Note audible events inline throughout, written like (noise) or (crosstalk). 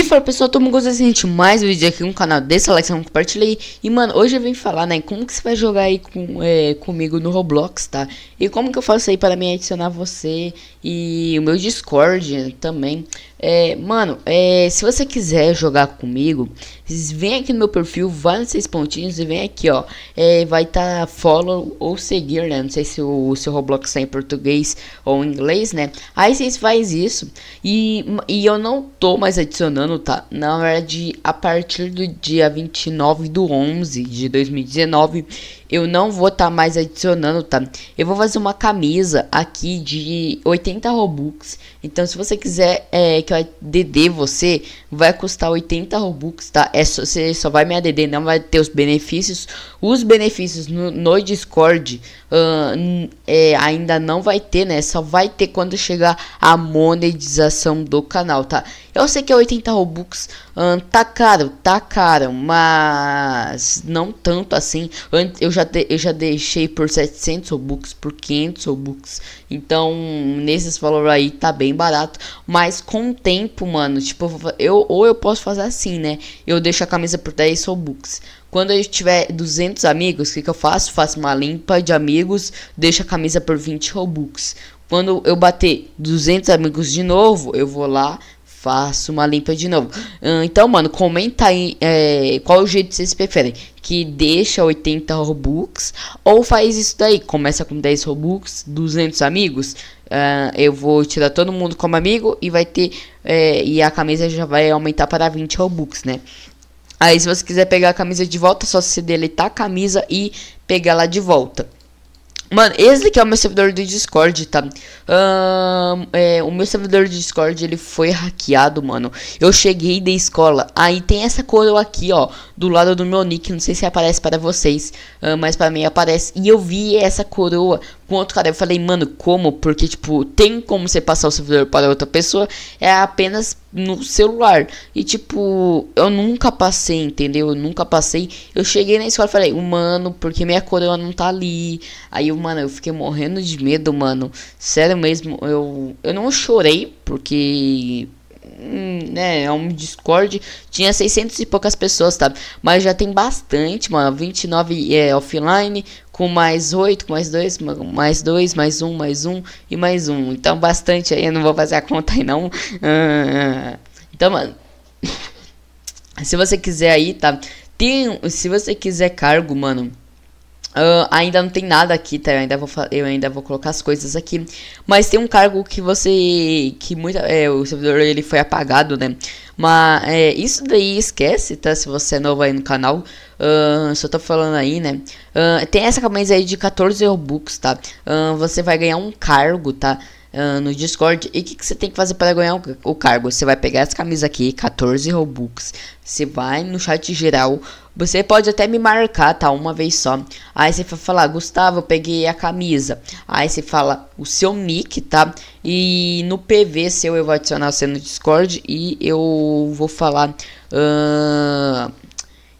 E fala pessoal, todo mundo de gente mais um vídeo aqui no canal desse like, não compartilhei. E mano, hoje eu vim falar, né, como que você vai jogar aí com, é, comigo no Roblox, tá? E como que eu faço aí para me adicionar você e o meu Discord né, também. É, mano, é, se você quiser jogar comigo, vem aqui no meu perfil, vai nos seis pontinhos e vem aqui, ó. É, vai estar tá follow ou seguir, né? Não sei se o, seu Roblox está em português ou em inglês, né? Aí vocês faz isso. E, e eu não tô mais adicionando, tá? Na verdade, a partir do dia 29 do 11 de 2019 eu não vou estar tá mais adicionando, tá? Eu vou fazer uma camisa aqui de 80 Robux. Então, se você quiser é, que eu DD você, vai custar 80 Robux, tá? É só, você só vai me ADD, não vai ter os benefícios. Os benefícios no, no Discord uh, é, ainda não vai ter, né? Só vai ter quando chegar a monetização do canal, tá? Eu sei que é 80 Robux, uh, tá caro, tá caro, mas não tanto assim. Eu já já, de, eu já deixei por 700 ou books por 500 ou books. Então, nesses valores aí tá bem barato. Mas com o tempo, mano, tipo, eu, ou eu posso fazer assim, né? Eu deixo a camisa por 10 ou books. Quando eu tiver 200 amigos, o que, que eu faço? Faço uma limpa de amigos, deixo a camisa por 20 ou books. Quando eu bater 200 amigos de novo, eu vou lá, faço uma limpa de novo. Hum, então, mano, comenta aí é, qual é jeito vocês preferem. Que deixa 80 Robux ou faz isso daí. Começa com 10 Robux, 200 amigos. Uh, eu vou tirar todo mundo como amigo e vai ter... É, e a camisa já vai aumentar para 20 Robux, né? Aí, se você quiser pegar a camisa de volta, é só você deletar a camisa e pegar lá de volta. Mano, esse aqui é o meu servidor do Discord, tá? Um, é, o meu servidor do Discord, ele foi hackeado, mano. Eu cheguei da escola. Aí tem essa coroa aqui, ó. Do lado do meu nick. Não sei se aparece para vocês. Uh, mas para mim aparece. E eu vi essa coroa com outro cara. Eu falei, mano, como? Porque, tipo, tem como você passar o servidor para outra pessoa, é apenas no celular. E, tipo, eu nunca passei, entendeu? Eu nunca passei. Eu cheguei na escola e falei, mano, porque minha coroa não tá ali. Aí, mano, eu fiquei morrendo de medo, mano. Sério mesmo, eu, eu não chorei, porque hum, né, é um Discord, tinha 600 e poucas pessoas, tá? Mas já tem bastante, mano, 29 é offline, com mais 8, com mais 2, mais 2, mais 1, mais 1 e mais 1. Então, bastante aí, eu não vou fazer a conta aí não. Ah, então, mano, (laughs) se você quiser aí, tá? Tem, se você quiser cargo, mano, Uh, ainda não tem nada aqui, tá? Eu ainda, vou, eu ainda vou colocar as coisas aqui. Mas tem um cargo que você. que muita, é, o servidor ele foi apagado, né? Mas é, isso daí esquece, tá? Se você é novo aí no canal. Uh, só tô falando aí, né? Uh, tem essa camisa aí de 14 Robux, tá? você vai ganhar um cargo, tá? Ah, no Discord. E o que, que, você tem que fazer para ganhar o, o, cargo? Você vai pegar essa camisa aqui, 14 Robux. Você vai no chat geral. Você pode até me marcar, tá? Uma vez só. Aí você vai falar, Gustavo, eu peguei a camisa. Aí você fala o seu nick, tá? E no PV seu eu vou adicionar você no Discord. E eu vou falar. Uh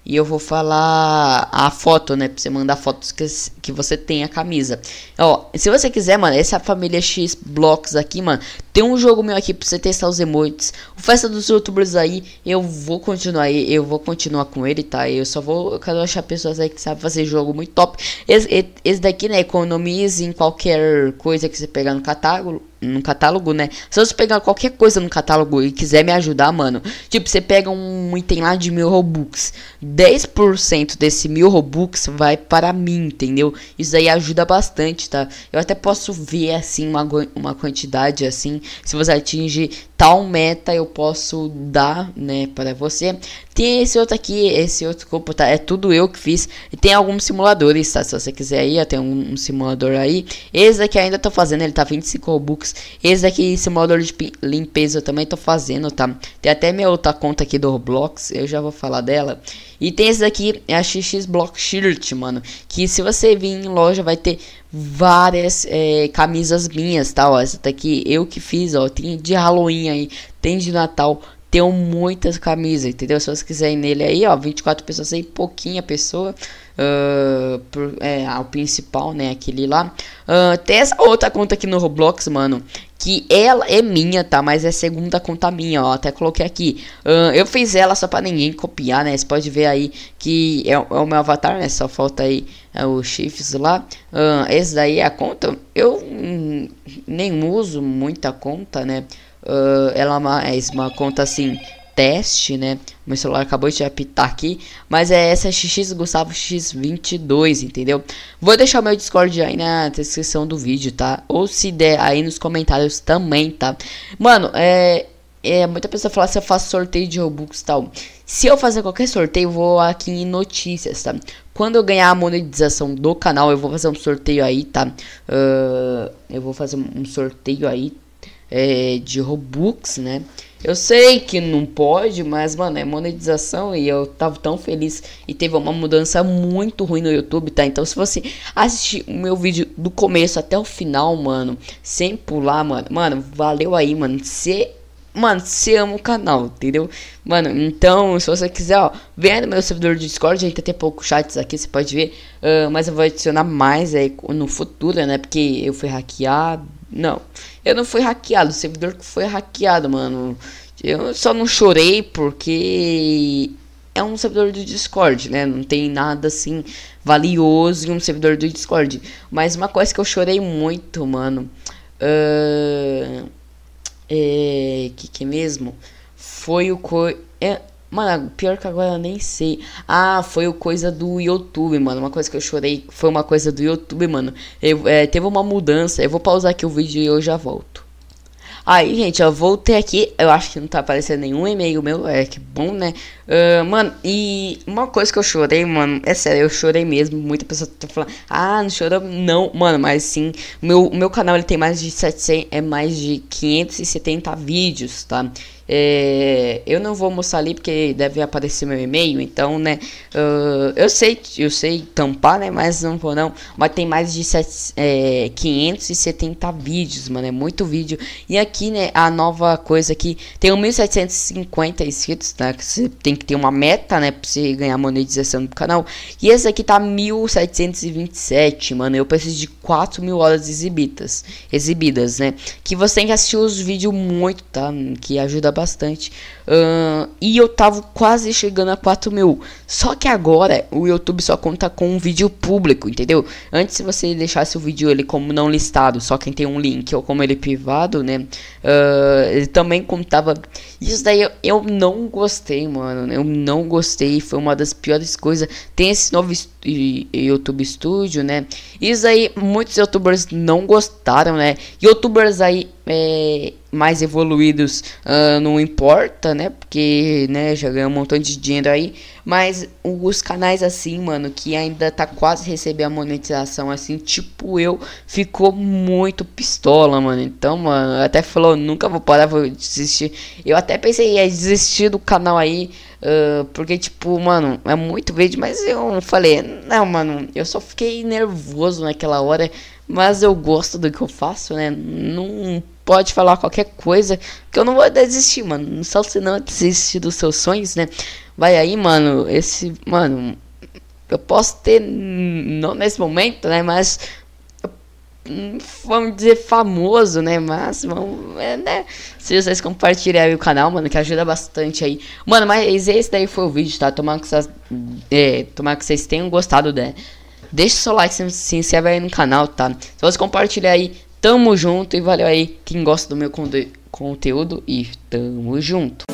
e eu vou falar a foto, né? Pra você mandar fotos que, que você tem a camisa. Ó, se você quiser, mano, essa família X Blocks aqui, mano, tem um jogo meu aqui pra você testar os emotes. O Festa dos Youtubers aí, eu vou continuar aí, eu vou continuar com ele, tá? Eu só vou, eu quero achar pessoas aí que sabem fazer jogo muito top. Esse, esse daqui, né, economize em qualquer coisa que você pegar no catálogo, no catálogo, né? Se você pegar qualquer coisa no catálogo e quiser me ajudar, mano. Tipo, você pega um item lá de mil Robux. 10% desse mil Robux vai para mim, entendeu? Isso aí ajuda bastante, tá? Eu até posso ver, assim, uma, uma quantidade, assim, se você atinge tal meta, eu posso dar, né, para você. Tem esse outro aqui, esse outro corpo, tá? É tudo eu que fiz. E tem alguns simuladores, tá? Se você quiser aí, tem um, um, simulador aí. Esse aqui ainda tô fazendo, ele tá 25 Robux. Esse aqui, simulador de limpeza, eu também tô fazendo, tá? Tem até minha outra conta aqui do Roblox, eu já vou falar dela. E tem esse daqui, é a XX Block Shirt, mano. Que se você vir em loja, vai ter várias é, camisas minhas, tal. Tá, essa daqui eu que fiz, ó. Tem de Halloween aí, tem de Natal, tem muitas camisas, entendeu? Se vocês quiserem nele aí, ó, 24 pessoas aí, pouquinha pessoa. Uh, é, o principal, né? Aquele lá. Uh, tem essa outra conta aqui no Roblox, mano que ela é minha, tá? Mas é segunda conta minha, ó. Até coloquei aqui. Uh, eu fiz ela só pra ninguém copiar, né? Você pode ver aí que é, é o meu avatar, né? Só falta aí é, os chifres lá. Uh, esse daí é a conta. Eu hum, nem uso muita conta, né? Uh, ela é uma, é uma conta assim teste, né? Meu celular acabou de apitar aqui, mas é essa XX Gustavo X22, entendeu? Vou deixar o meu Discord aí na descrição do vídeo, tá? Ou se der aí nos comentários também, tá? Mano, é é, muita pessoa fala se eu faço sorteio de Robux e tal. Se eu fazer qualquer sorteio, eu vou aqui em notícias, tá? Quando eu ganhar a monetização do canal, eu vou fazer um sorteio aí, tá? Uh, eu vou fazer um sorteio aí é, de Robux, né? Eu sei que não pode, mas, mano, é monetização e eu tava tão feliz. E teve uma mudança muito ruim no YouTube, tá? Então, se você assistir o meu vídeo do começo até o final, mano, sem pular, mano, mano, valeu aí, mano. Você Mano, você ama o canal, entendeu? Mano, então, se você quiser, ó, venha no meu servidor de Discord, ainda tem poucos chats aqui, você pode ver. Uh, mas eu vou adicionar mais aí no futuro, né? Porque eu fui hackeado não, eu não fui hackeado, o servidor que foi hackeado, mano. Eu só não chorei porque é um servidor do Discord, né? Não tem nada assim valioso em um servidor do Discord. Mas uma coisa que eu chorei muito, mano. Uh, é, que que é mesmo? Foi o co é, Mano, pior que agora eu nem sei. Ah, foi o coisa do YouTube, mano. Uma coisa que eu chorei foi uma coisa do YouTube, mano. Eu, é, teve uma mudança. Eu vou pausar aqui o vídeo e eu já volto. Aí, gente, eu voltei aqui. Eu acho que não tá aparecendo nenhum e-mail meu. É que bom, né? Uh, mano, e uma coisa que eu chorei, mano. É sério, eu chorei mesmo. Muita pessoa tá falando, ah, não chorou. Não, mano, mas sim. Meu, meu canal ele tem mais de 700, é mais de 570 vídeos, tá? É, eu não vou mostrar ali porque deve aparecer meu e-mail, então, né? Uh, eu sei, eu sei tampar, né? Mas não vou não. Mas tem mais de sete, é, 570 vídeos, mano. É muito vídeo. E aqui, né? A nova coisa aqui tem 1.750 inscritos, né? Que você tem que ter uma meta, né? Pra você ganhar monetização do canal. E esse aqui tá 1.727, mano. Eu preciso de 4 mil horas exibidas, exibidas, né? Que você tem que assistir os vídeos muito, tá? Que ajuda bastante Uh, e eu tava quase chegando a 4 mil. Só que agora o YouTube só conta com um vídeo público, entendeu? Antes se você deixasse o vídeo ele como não listado, só quem tem um link ou como ele é privado, né? Uh, ele também contava. Isso daí eu, eu, não gostei, mano. Eu não gostei. Foi uma das piores coisas. Tem esse novo YouTube Studio, né? Isso aí muitos youtubers não gostaram, né? Youtubers aí é, mais evoluídos uh, não importa, né? né? Porque, né, já ganhou um montão de dinheiro aí. Mas os canais assim, mano, que ainda tá quase recebendo a monetização, assim, tipo eu, ficou muito pistola, mano. Então, mano, até falou, nunca vou parar, vou desistir. Eu até pensei em é, desistir do canal aí, uh, porque, tipo, mano, é muito verde, mas eu falei, não, mano, eu só fiquei nervoso naquela hora. Mas eu gosto do que eu faço, né? Não pode falar qualquer coisa, que eu não vou desistir, mano. Só se não desiste dos seus sonhos, né? Vai aí, mano, esse, mano, eu posso ter não nesse momento, né, mas vamos dizer famoso, né, mas vamos, é, né? Se vocês compartilharem o canal, mano, que ajuda bastante aí. Mano, mas esse daí foi o vídeo, tá? Tomar que é, que vocês tenham gostado, né? Deixe seu like se, se inscreve aí no canal, tá? Se você compartilhar aí, tamo junto e valeu aí quem gosta do meu conteúdo e tamo junto.